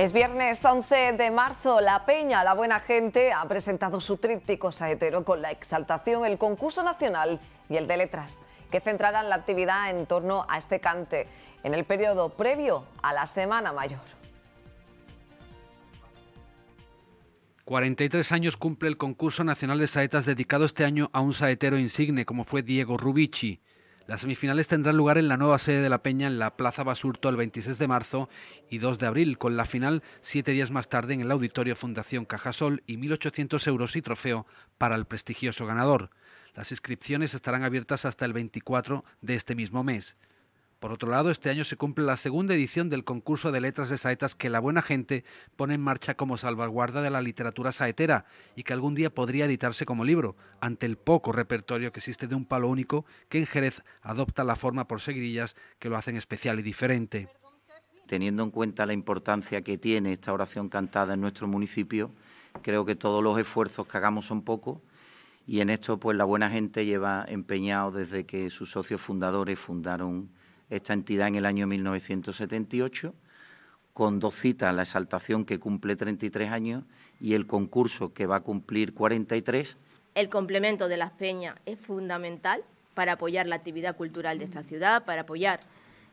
Es viernes 11 de marzo. La Peña, la buena gente, ha presentado su tríptico saetero con la exaltación, el concurso nacional y el de letras, que centrarán la actividad en torno a este cante en el periodo previo a la Semana Mayor. 43 años cumple el concurso nacional de saetas dedicado este año a un saetero insigne como fue Diego Rubici. Las semifinales tendrán lugar en la nueva sede de La Peña, en la Plaza Basurto, el 26 de marzo y 2 de abril, con la final siete días más tarde en el Auditorio Fundación Cajasol y 1.800 euros y trofeo para el prestigioso ganador. Las inscripciones estarán abiertas hasta el 24 de este mismo mes. Por otro lado, este año se cumple la segunda edición del concurso de letras de saetas que la buena gente pone en marcha como salvaguarda de la literatura saetera y que algún día podría editarse como libro, ante el poco repertorio que existe de un palo único que en Jerez adopta la forma por seguidillas que lo hacen especial y diferente. Teniendo en cuenta la importancia que tiene esta oración cantada en nuestro municipio, creo que todos los esfuerzos que hagamos son pocos y en esto pues la buena gente lleva empeñado desde que sus socios fundadores fundaron esta entidad en el año 1978, con dos citas, la exaltación que cumple 33 años y el concurso que va a cumplir 43. El complemento de las peñas es fundamental para apoyar la actividad cultural de esta ciudad, para apoyar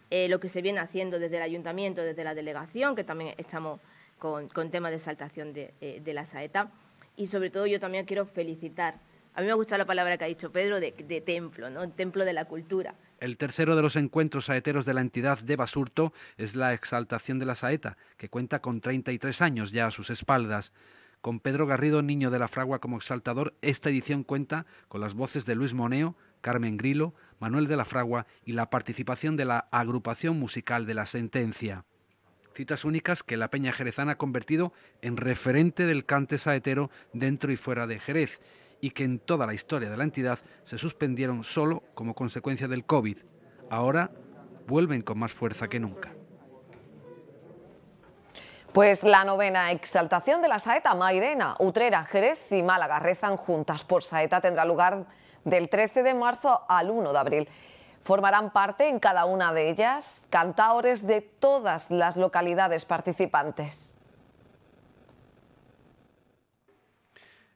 eh, lo que se viene haciendo desde el ayuntamiento, desde la delegación, que también estamos con, con temas de exaltación eh, de, la saeta. Y sobre todo yo también quiero felicitar, a mí me ha gustado la palabra que ha dicho Pedro de, templo, ¿no? templo de la cultura el tercero de los encuentros saeteros de la entidad de Basurto es la exaltación de la saeta, que cuenta con 33 años ya a sus espaldas. Con Pedro Garrido, niño de la fragua como exaltador, esta edición cuenta con las voces de Luis Moneo, Carmen Grilo, Manuel de la Fragua y la participación de la agrupación musical de la sentencia citas únicas que la Peña Jerezana ha convertido en referente del cante saetero dentro y fuera de Jerez y que en toda la historia de la entidad se suspendieron solo como consecuencia del COVID. Ahora vuelven con más fuerza que nunca. Pues la novena exaltación de la saeta Mairena, Utrera, Jerez y Málaga rezan juntas por saeta tendrá lugar del 13 de marzo al 1 de abril. Formarán parte en cada una de ellas cantaores de todas las localidades participantes.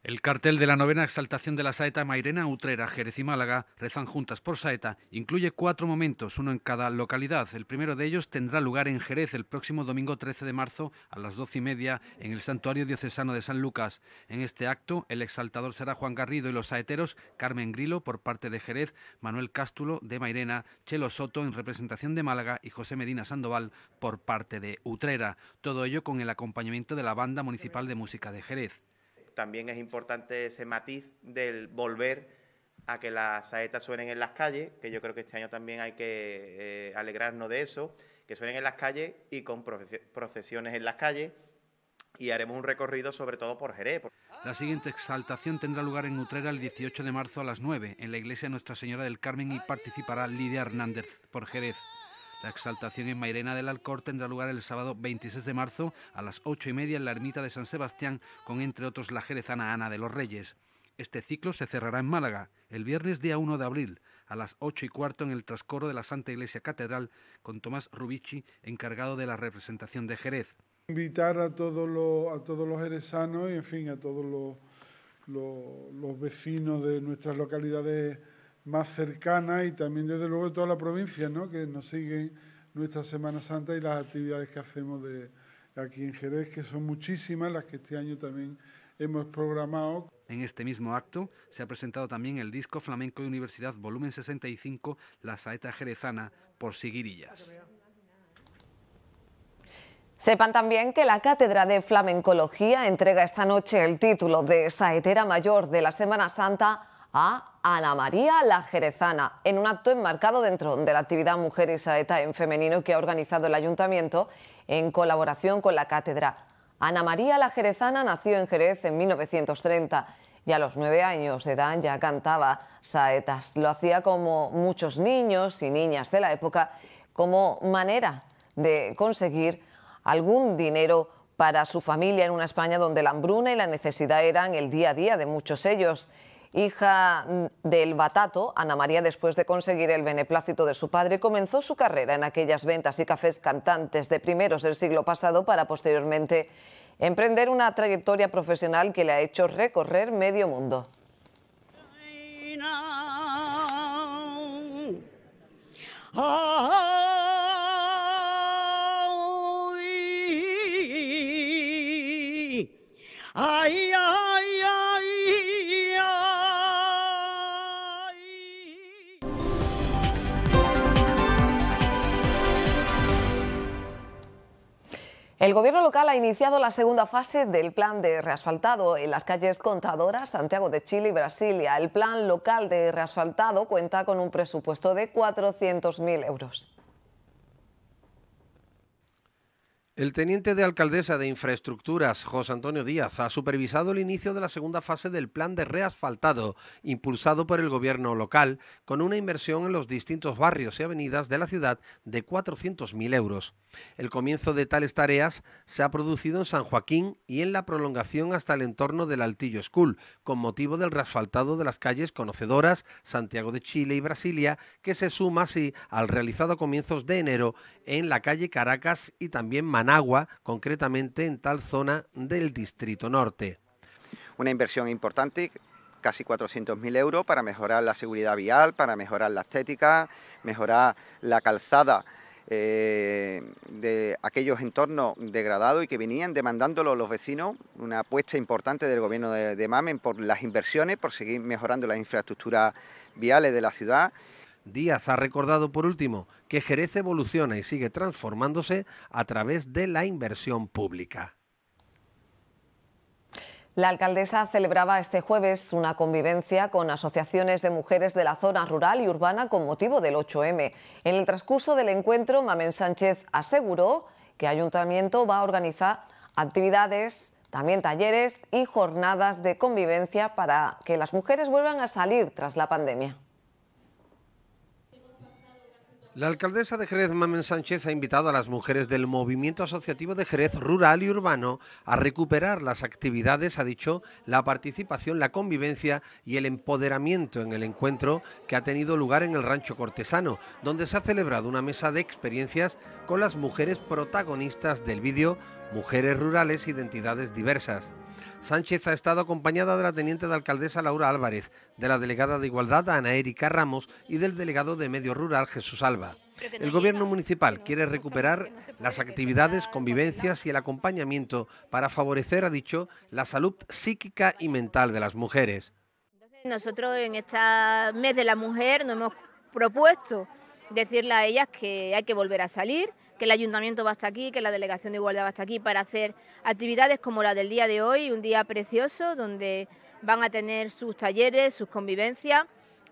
El cartel de la novena exaltación de la saeta Mairena, Utrera, Jerez y Málaga rezan juntas por saeta. Incluye cuatro momentos, uno en cada localidad. El primero de ellos tendrá lugar en Jerez el próximo domingo 13 de marzo a las doce y media en el Santuario Diocesano de San Lucas. En este acto, el exaltador será Juan Garrido y los saeteros Carmen Grilo por parte de Jerez, Manuel Cástulo de Mairena, Chelo Soto en representación de Málaga y José Medina Sandoval por parte de Utrera. Todo ello con el acompañamiento de la Banda Municipal de Música de Jerez también es importante ese matiz del volver a que las saetas suenen en las calles, que yo creo que este año también hay que eh, alegrarnos de eso, que suenen en las calles y con procesiones en las calles. Y haremos un recorrido sobre todo por Jerez. La siguiente exaltación tendrá lugar en Utrera el 18 de marzo a las 9, en la iglesia Nuestra Señora del Carmen, y participará Lidia Hernández por Jerez. La exaltación en Mairena del Alcor tendrá lugar el sábado 26 de marzo a las 8 y media en la ermita de San Sebastián, con entre otros la jerezana Ana de los Reyes. Este ciclo se cerrará en Málaga el viernes día 1 de abril a las 8 y cuarto en el trascoro de la Santa Iglesia Catedral con Tomás Rubici, encargado de la representación de Jerez. Invitar a todos los, a todos los jerezanos y, en fin, a todos los vecinos de nuestras localidades más cercana y también desde luego de toda la provincia, ¿no? que nos siguen nuestra Semana Santa y las actividades que hacemos de aquí en Jerez, que son muchísimas las que este año también hemos programado. En este mismo acto se ha presentado también el disco Flamenco de Universidad volumen 65, La Saeta Jerezana, por Siguirillas. Sepan también que la Cátedra de Flamencología entrega esta noche el título de Saetera Mayor de la Semana Santa a Ana María La Jerezana en un acto enmarcado dentro de la actividad Mujer y Saeta en Femenino que ha organizado el Ayuntamiento en colaboración con la Cátedra. Ana María La Jerezana nació en Jerez en 1930 y a los nueve años de edad ya cantaba saetas. Lo hacía como muchos niños y niñas de la época como manera de conseguir algún dinero para su familia en una España donde la hambruna y la necesidad eran el día a día de muchos ellos. Hija del Batato, Ana María, después de conseguir el beneplácito de su padre, comenzó su carrera en aquellas ventas y cafés cantantes de primeros del siglo pasado para posteriormente emprender una trayectoria profesional que le ha hecho recorrer medio mundo. El Gobierno local ha iniciado la segunda fase del plan de reasfaltado en las calles Contadoras, Santiago de Chile y Brasilia. El plan local de reasfaltado cuenta con un presupuesto de 400.000 euros. El teniente de alcaldesa de Infraestructuras, José Antonio Díaz, ha supervisado el inicio de la segunda fase del plan de reasfaltado impulsado por el gobierno local, con una inversión en los distintos barrios y avenidas de la ciudad de 400.000 euros. El comienzo de tales tareas se ha producido en San Joaquín y en la prolongación hasta el entorno del Altillo School, con motivo del reasfaltado de las calles conocedoras Santiago de Chile y Brasilia, que se suma así al realizado a comienzos de enero en la calle Caracas y también Maná agua, concretamente en tal zona del Distrito Norte. Una inversión importante casi 400.000 euros para mejorar la seguridad vial, para mejorar la estética, mejorar la calzada eh, de aquellos entornos degradados y que venían demandándolo los vecinos, una apuesta importante del gobierno de, de Mamen por las inversiones, por seguir mejorando las infraestructuras viales de la ciudad Díaz ha recordado, por último, que Jerez evoluciona y sigue transformándose a través de la inversión pública. La alcaldesa celebraba este jueves una convivencia con asociaciones de mujeres de la zona rural y urbana con motivo del 8M. En el transcurso del encuentro, Mamen Sánchez aseguró que Ayuntamiento va a organizar actividades, también talleres y jornadas de convivencia para que las mujeres vuelvan a salir tras la pandemia. La alcaldesa de Jerez, Mamen Sánchez, ha invitado a las mujeres del movimiento asociativo de Jerez rural y urbano a recuperar las actividades, ha dicho, la participación, la convivencia y el empoderamiento en el encuentro que ha tenido lugar en el Rancho Cortesano, donde se ha celebrado una mesa de experiencias con las mujeres protagonistas del vídeo Mujeres Rurales, Identidades Diversas. Sánchez ha estado acompañada de la teniente de alcaldesa Laura Álvarez, de la delegada de Igualdad Ana Erika Ramos y del delegado de Medio Rural Jesús Alba. El gobierno municipal quiere recuperar las actividades, convivencias y el acompañamiento para favorecer, ha dicho, la salud psíquica y mental de las mujeres. Nosotros en este mes de la mujer nos hemos propuesto decirle a ellas que hay que volver a salir, que el ayuntamiento va hasta aquí, que la delegación de igualdad va hasta aquí para hacer actividades como la del día de hoy, un día precioso donde van a tener sus talleres, sus convivencias.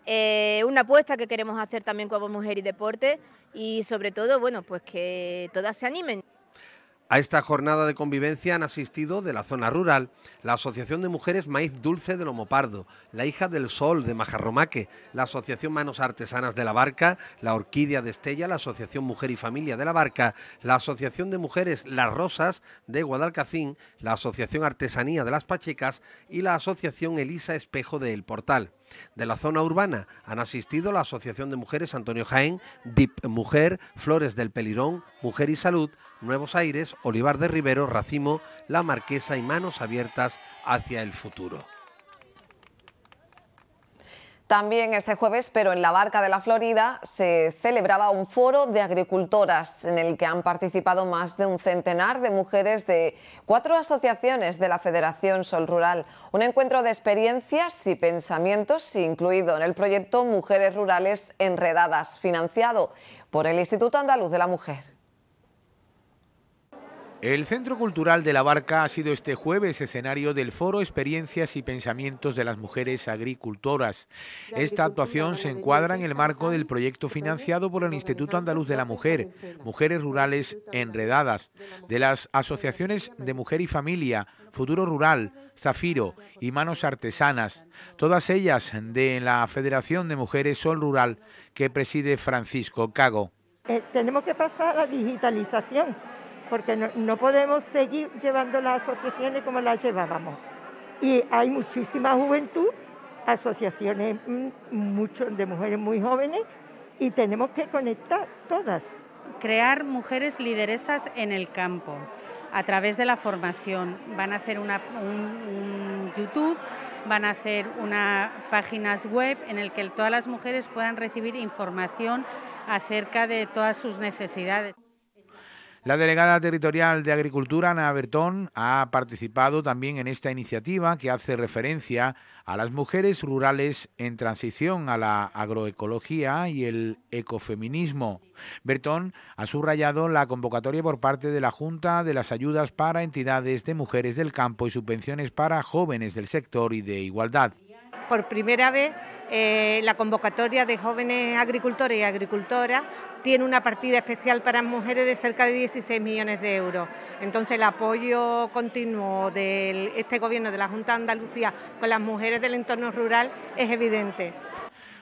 Eh, una apuesta que queremos hacer también con Mujer y Deporte y sobre todo, bueno, pues que todas se animen. A esta jornada de convivencia han asistido de la zona rural la Asociación de Mujeres Maíz Dulce del Lomopardo, la Hija del Sol de Majarromaque, la Asociación Manos Artesanas de la Barca, la Orquídea de Estella, la Asociación Mujer y Familia de la Barca, la Asociación de Mujeres Las Rosas de Guadalcacín, la Asociación Artesanía de las Pachecas y la Asociación Elisa Espejo de El Portal. De la zona urbana han asistido la Asociación de Mujeres Antonio Jaén, DIP Mujer, Flores del Pelirón, Mujer y Salud, Nuevos Aires, Olivar de Rivero, Racimo, La Marquesa y Manos Abiertas hacia el futuro. También este jueves, pero en la Barca de la Florida, se celebraba un foro de agricultoras en el que han participado más de un centenar de mujeres de cuatro asociaciones de la Federación Sol Rural. Un encuentro de experiencias y pensamientos incluido en el proyecto Mujeres Rurales Enredadas, financiado por el Instituto Andaluz de la Mujer. El Centro Cultural de la Barca ha sido este jueves escenario del foro Experiencias y Pensamientos de las Mujeres Agricultoras. Esta actuación se encuadra en el marco del proyecto financiado por el Instituto Andaluz de la Mujer, Mujeres Rurales Enredadas, de las asociaciones de Mujer y Familia, Futuro Rural, Zafiro y Manos Artesanas, todas ellas de la Federación de Mujeres Sol Rural que preside Francisco Cago. Eh, tenemos que pasar a la digitalización porque no, podemos seguir llevando las asociaciones como las llevábamos. Y hay muchísima juventud, asociaciones mm, de mujeres muy jóvenes y tenemos que conectar todas. Crear mujeres lideresas en el campo a través de la formación. Van a hacer un, YouTube, van a hacer unas páginas web en el que todas las mujeres puedan recibir información acerca de todas sus necesidades. La delegada territorial de Agricultura, Ana Bertón, ha participado también en esta iniciativa que hace referencia a las mujeres rurales en transición a la agroecología y el ecofeminismo. Bertón ha subrayado la convocatoria por parte de la Junta de las ayudas para entidades de mujeres del campo y subvenciones para jóvenes del sector y de igualdad por primera vez eh, la convocatoria de jóvenes agricultores y agricultoras tiene una partida especial para mujeres de cerca de 16 millones de euros. Entonces el apoyo continuo de este gobierno de la Junta de Andalucía con las mujeres del entorno rural es evidente.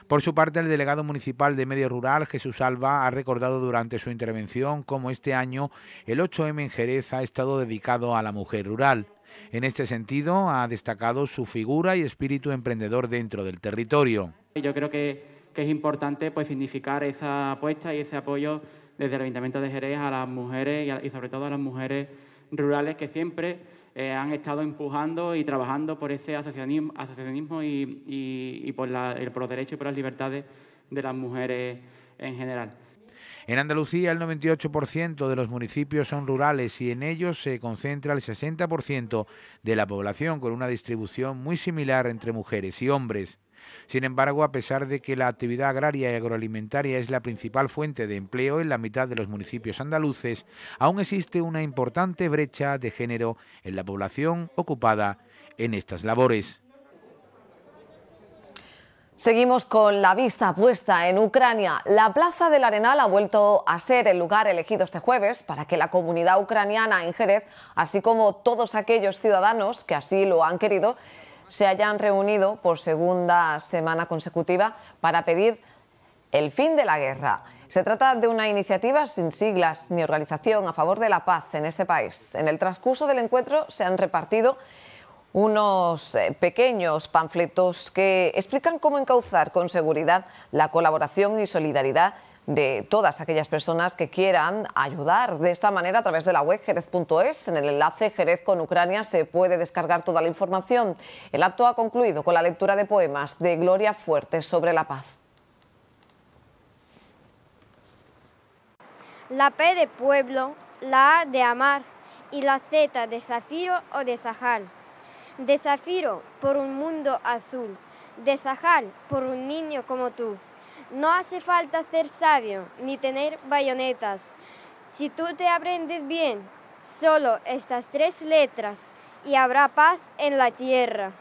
Por su parte, el delegado municipal de Medio Rural, Jesús Alba, ha recordado durante su intervención cómo este año el 8M en Jerez ha estado dedicado a la mujer rural. En este sentido, ha destacado su figura y espíritu emprendedor dentro del territorio. Yo creo que, es importante pues, significar esa apuesta y ese apoyo desde el Ayuntamiento de Jerez a las mujeres y, sobre todo a las mujeres rurales que siempre eh, han estado empujando y trabajando por ese asociacionismo, y, por, por los derechos y por las libertades de las mujeres en general. En Andalucía el 98% de los municipios son rurales y en ellos se concentra el 60% de la población con una distribución muy similar entre mujeres y hombres. Sin embargo, a pesar de que la actividad agraria y agroalimentaria es la principal fuente de empleo en la mitad de los municipios andaluces, aún existe una importante brecha de género en la población ocupada en estas labores. Seguimos con la vista puesta en Ucrania. La Plaza del Arenal ha vuelto a ser el lugar elegido este jueves para que la comunidad ucraniana en Jerez, así como todos aquellos ciudadanos que así lo han querido, se hayan reunido por segunda semana consecutiva para pedir el fin de la guerra. Se trata de una iniciativa sin siglas ni organización a favor de la paz en este país. En el transcurso del encuentro se han repartido unos eh, pequeños panfletos que explican cómo encauzar con seguridad la colaboración y solidaridad de todas aquellas personas que quieran ayudar de esta manera a través de la web jerez.es. En el enlace Jerez con Ucrania se puede descargar toda la información. El acto ha concluido con la lectura de poemas de Gloria Fuerte sobre la paz. La P de pueblo, la A de amar y la Z de zafiro o de zajal de zafiro por un mundo azul, de zahal por un niño como tú. No hace falta ser sabio ni tener bayonetas. Si tú te aprendes bien solo estas tres letras y habrá paz en la tierra.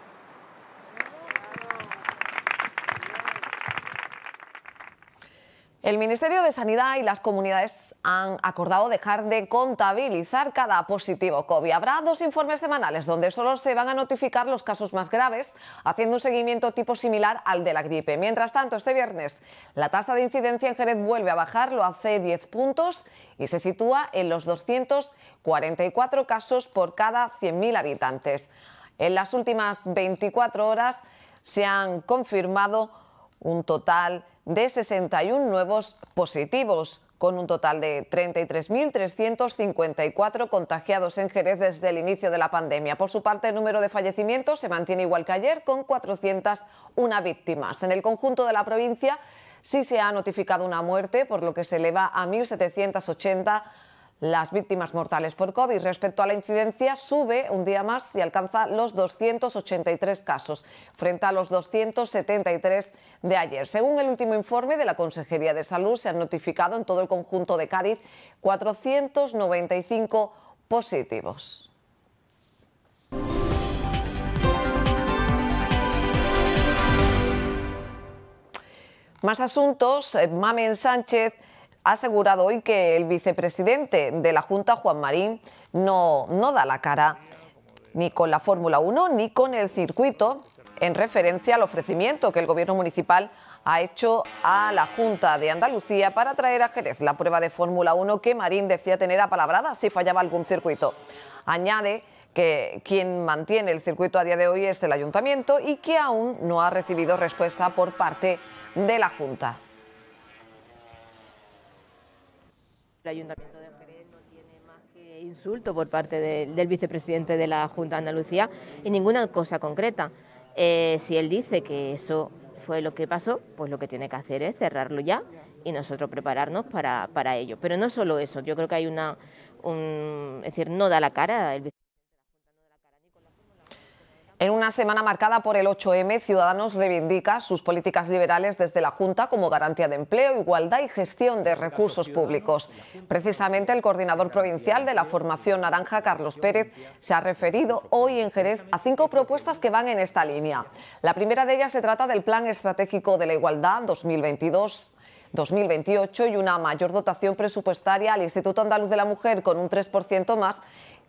El Ministerio de Sanidad y las comunidades han acordado dejar de contabilizar cada positivo COVID. Habrá dos informes semanales donde solo se van a notificar los casos más graves, haciendo un seguimiento tipo similar al de la gripe. Mientras tanto, este viernes la tasa de incidencia en Jerez vuelve a bajar, lo hace 10 puntos y se sitúa en los 244 casos por cada 100.000 habitantes. En las últimas 24 horas se han confirmado un total de 61 nuevos positivos, con un total de 33.354 contagiados en Jerez desde el inicio de la pandemia. Por su parte, el número de fallecimientos se mantiene igual que ayer, con 401 víctimas. En el conjunto de la provincia sí se ha notificado una muerte, por lo que se eleva a 1.780 las víctimas mortales por COVID. Respecto a la incidencia, sube un día más y alcanza los 283 casos, frente a los 273 de ayer. Según el último informe de la Consejería de Salud, se han notificado en todo el conjunto de Cádiz 495 positivos. Más asuntos. Mamen Sánchez ha asegurado hoy que el vicepresidente de la Junta, Juan Marín, no, da la cara ni con la Fórmula 1 ni con el circuito en referencia al ofrecimiento que el Gobierno municipal ha hecho a la Junta de Andalucía para traer a Jerez la prueba de Fórmula 1 que Marín decía tener a apalabrada si fallaba algún circuito. Añade que quien mantiene el circuito a día de hoy es el ayuntamiento y que aún no ha recibido respuesta por parte de la Junta. El Ayuntamiento de Jerez no tiene más que insulto por parte del vicepresidente de la Junta de Andalucía y ninguna cosa concreta. Eh, si él dice que eso fue lo que pasó, pues lo que tiene que hacer es cerrarlo ya y nosotros prepararnos para, ello. Pero no solo eso, yo creo que hay una... Un, es decir, no da la cara el en una semana marcada por el 8M, Ciudadanos reivindica sus políticas liberales desde la Junta como garantía de empleo, igualdad y gestión de recursos públicos. Precisamente el coordinador provincial de la formación naranja, Carlos Pérez, se ha referido hoy en Jerez a cinco propuestas que van en esta línea. La primera de ellas se trata del Plan Estratégico de la Igualdad 2022. 2028 y una mayor dotación presupuestaria al Instituto Andaluz de la Mujer con un 3% más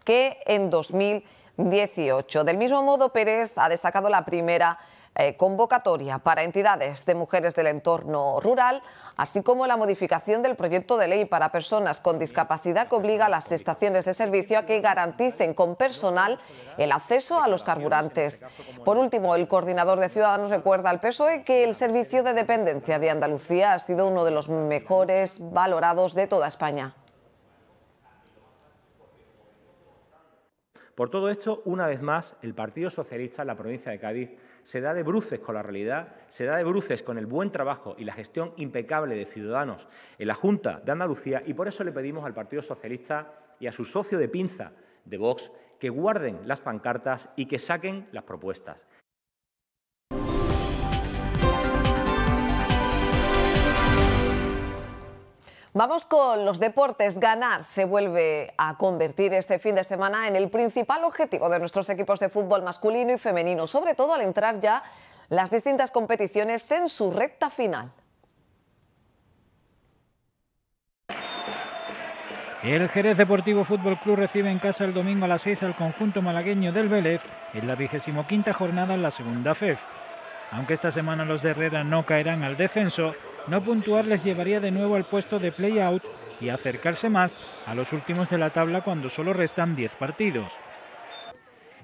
que en 2020. 18. Del mismo modo, Pérez ha destacado la primera eh, convocatoria para entidades de mujeres del entorno rural, así como la modificación del proyecto de ley para personas con discapacidad que obliga a las estaciones de servicio a que garanticen con personal el acceso a los carburantes. Por último, el coordinador de Ciudadanos recuerda al PSOE que el servicio de dependencia de Andalucía ha sido uno de los mejores valorados de toda España. Por todo esto, una vez más, el Partido Socialista en la provincia de Cádiz se da de bruces con la realidad, se da de bruces con el buen trabajo y la gestión impecable de Ciudadanos en la Junta de Andalucía y por eso le pedimos al Partido Socialista y a su socio de pinza de Vox que guarden las pancartas y que saquen las propuestas. Vamos con los deportes. Ganar se vuelve a convertir este fin de semana en el principal objetivo de nuestros equipos de fútbol masculino y femenino, sobre todo al entrar ya las distintas competiciones en su recta final. El Jerez Deportivo Fútbol Club recibe en casa el domingo a las 6 al conjunto malagueño del Vélez en la 25 jornada en la segunda FEF. Aunque esta semana los de Herrera no caerán al descenso, no puntuar les llevaría de nuevo al puesto de play-out y acercarse más a los últimos de la tabla cuando solo restan 10 partidos.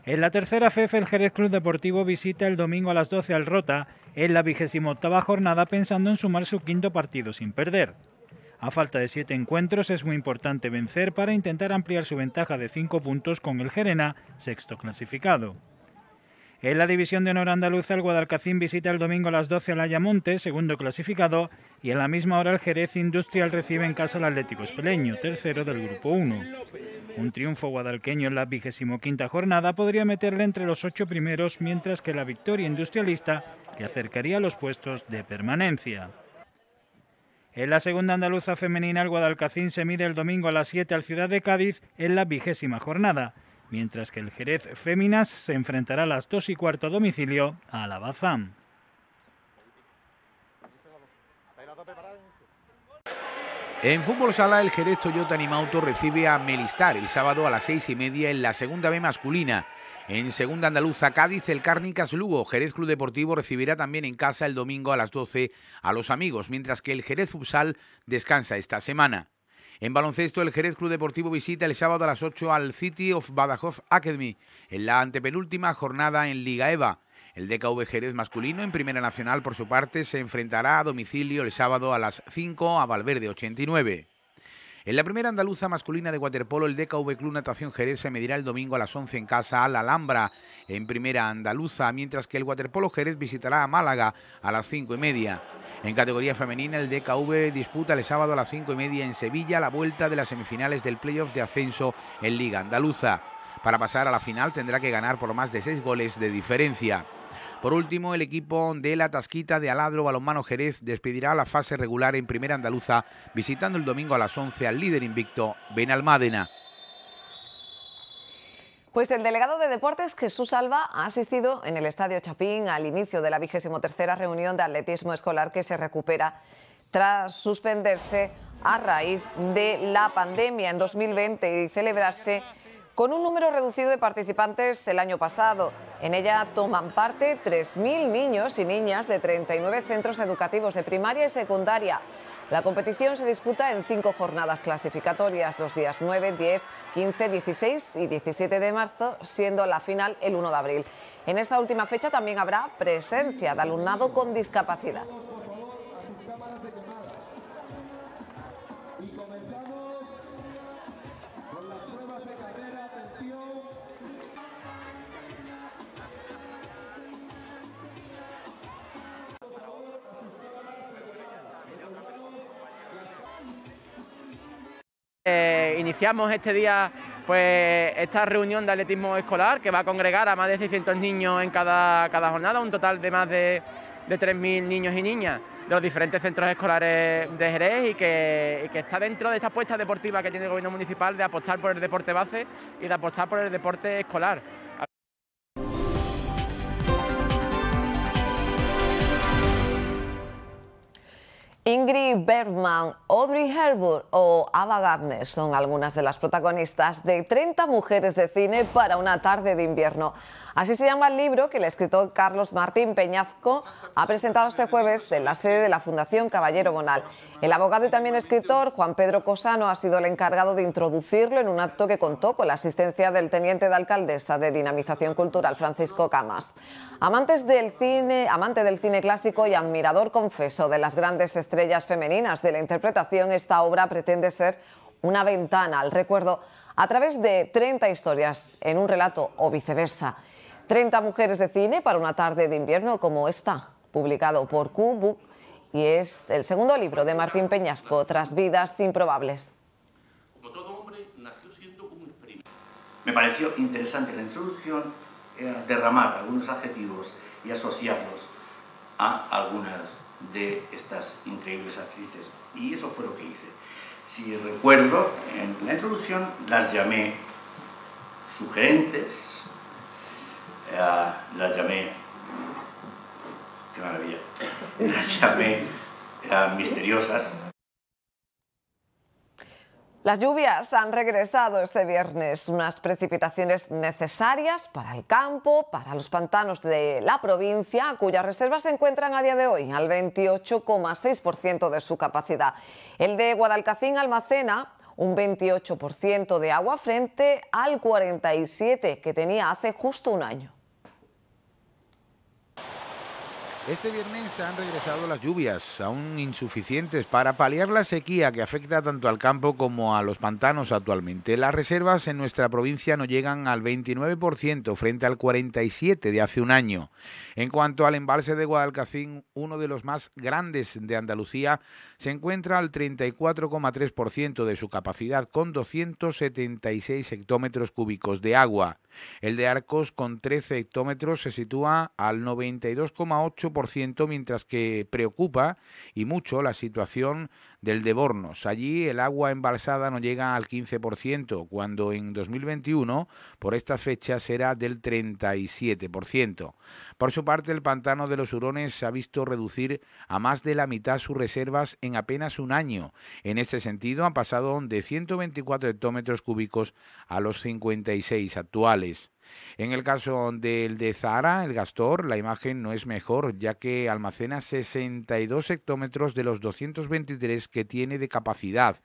En la tercera FEF el Jerez Club Deportivo visita el domingo a las 12 al Rota en la vigésima octava jornada pensando en sumar su quinto partido sin perder. A falta de siete encuentros es muy importante vencer para intentar ampliar su ventaja de cinco puntos con el Gerena, sexto clasificado. En la División de Honor Andaluza, el Guadalcacín visita el domingo a las 12 al Ayamonte, segundo clasificado, y en la misma hora el Jerez Industrial recibe en casa al Atlético Espeleño, tercero del Grupo 1. Un triunfo guadalqueño en la vigésimo quinta jornada podría meterle entre los ocho primeros, mientras que la victoria industrialista le acercaría a los puestos de permanencia. En la segunda andaluza femenina, el Guadalcacín se mide el domingo a las 7 al Ciudad de Cádiz en la vigésima jornada mientras que el Jerez Féminas se enfrentará a las 2 y cuarto a domicilio a la Bazán. En fútbol sala, el Jerez Toyota Animauto recibe a Melistar el sábado a las seis y media en la segunda B masculina. En segunda andaluza, Cádiz, el Cárnicas Lugo. Jerez Club Deportivo recibirá también en casa el domingo a las 12 a los amigos, mientras que el Jerez Futsal descansa esta semana. En baloncesto, el Jerez Club Deportivo visita el sábado a las 8 al City of Badajoz Academy en la antepenúltima jornada en Liga EVA. El DKV Jerez masculino en Primera Nacional, por su parte, se enfrentará a domicilio el sábado a las 5 a Valverde 89. En la primera andaluza masculina de waterpolo, el DKV Club Natación Jerez se medirá el domingo a las 11 en casa a la Alhambra, en primera andaluza, mientras que el waterpolo Jerez visitará a Málaga a las 5 y media. En categoría femenina, el DKV disputa el sábado a las 5 y media en Sevilla la vuelta de las semifinales del playoff de ascenso en Liga Andaluza. Para pasar a la final tendrá que ganar por más de 6 goles de diferencia. Por último, el equipo de la Tasquita de Aladro Balonmano Jerez despedirá la fase regular en Primera Andaluza, visitando el domingo a las 11 al líder invicto Benalmádena. Pues el delegado de Deportes, Jesús Alba, ha asistido en el Estadio Chapín al inicio de la vigésimo tercera reunión de atletismo escolar que se recupera tras suspenderse a raíz de la pandemia en 2020 y celebrarse con un número reducido de participantes el año pasado. En ella toman parte 3.000 niños y niñas de 39 centros educativos de primaria y secundaria. La competición se disputa en cinco jornadas clasificatorias, los días 9, 10, 15, 16 y 17 de marzo, siendo la final el 1 de abril. En esta última fecha también habrá presencia de alumnado con discapacidad. Eh, iniciamos este día pues esta reunión de atletismo escolar que va a congregar a más de 600 niños en cada, cada jornada, un total de más de, de 3.000 niños y niñas de los diferentes centros escolares de Jerez y que, y que, está dentro de esta apuesta deportiva que tiene el gobierno municipal de apostar por el deporte base y de apostar por el deporte escolar. Ingrid Bergman, Audrey Hepburn o Ava Gardner son algunas de las protagonistas de 30 mujeres de cine para una tarde de invierno. Así se llama el libro que el escritor Carlos Martín Peñazco ha presentado este jueves en la sede de la Fundación Caballero Bonal. El abogado y también escritor Juan Pedro Cosano ha sido el encargado de introducirlo en un acto que contó con la asistencia del teniente de alcaldesa de Dinamización Cultural, Francisco Camas. Amantes del cine, amante del cine clásico y admirador confeso de las grandes estrellas femeninas de la interpretación, esta obra pretende ser una ventana al recuerdo a través de 30 historias en un relato o viceversa. 30 mujeres de cine para una tarde de invierno como esta, publicado por q y es el segundo libro de Martín Peñasco, Tras vidas improbables. Como todo hombre, nació siendo un Me pareció interesante la introducción eh, derramar algunos adjetivos y asociarlos a algunas de estas increíbles actrices. Y eso fue lo que hice. Si recuerdo, en la introducción las llamé sugerentes, la llamé, qué maravilla, la misteriosas. Las lluvias han regresado este viernes, unas precipitaciones necesarias para el campo, para los pantanos de la provincia, cuyas reservas se encuentran a día de hoy al 28,6% de su capacidad. El de Guadalcacín almacena un 28% de agua frente al 47% que tenía hace justo un año. Este viernes han regresado las lluvias, aún insuficientes, para paliar la sequía que afecta tanto al campo como a los pantanos actualmente. Las reservas en nuestra provincia no llegan al 29% frente al 47% de hace un año. En cuanto al embalse de Guadalcacín, uno de los más grandes de Andalucía, se encuentra al 34,3% de su capacidad, con 276 hectómetros cúbicos de agua. El de Arcos, con 13 hectómetros, se sitúa al 92,8% mientras que preocupa y mucho la situación del de Bornos. Allí el agua embalsada no llega al 15%, cuando en 2021, por estas fechas, era del 37%. Por su parte, el pantano de los Hurones se ha visto reducir a más de la mitad sus reservas en apenas un año. En este sentido, han pasado de 124 hectómetros cúbicos a los 56 actuales. En el caso del de Zara, el Gastor, la imagen no es mejor, ya que almacena 62 hectómetros de los 223 que tiene de capacidad.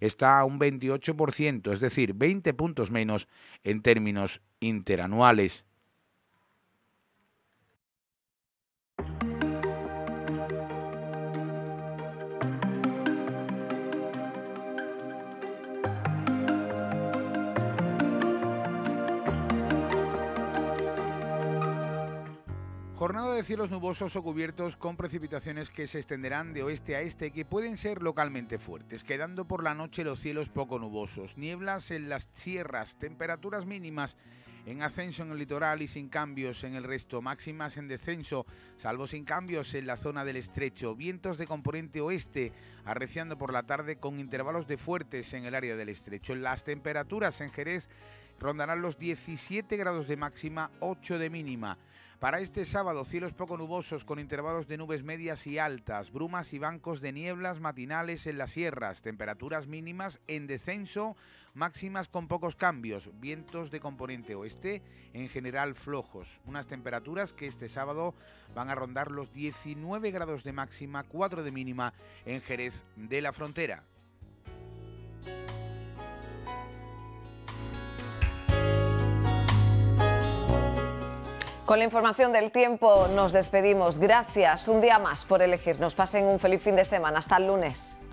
Está a un 28%, es decir, 20 puntos menos en términos interanuales. de cielos nubosos o cubiertos con precipitaciones que se extenderán de oeste a este que pueden ser localmente fuertes, quedando por la noche los cielos poco nubosos, nieblas en las sierras, temperaturas mínimas en ascenso en el litoral y sin cambios en el resto, máximas en descenso, salvo sin cambios en la zona del estrecho, vientos de componente oeste, arreciando por la tarde con intervalos de fuertes en el área del estrecho. Las temperaturas en Jerez rondarán los 17 grados de máxima, 8 de mínima. Para este sábado, cielos poco nubosos con intervalos de nubes medias y altas, brumas y bancos de nieblas matinales en las sierras, temperaturas mínimas en descenso, máximas con pocos cambios, vientos de componente oeste en general flojos, unas temperaturas que este sábado van a rondar los 19 grados de máxima, 4 de mínima en Jerez de la Frontera. Con la información del tiempo nos despedimos. Gracias un día más por elegirnos. Pasen un feliz fin de semana. Hasta el lunes.